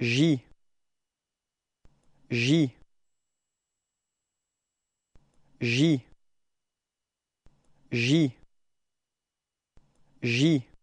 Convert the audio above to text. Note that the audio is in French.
J J J J J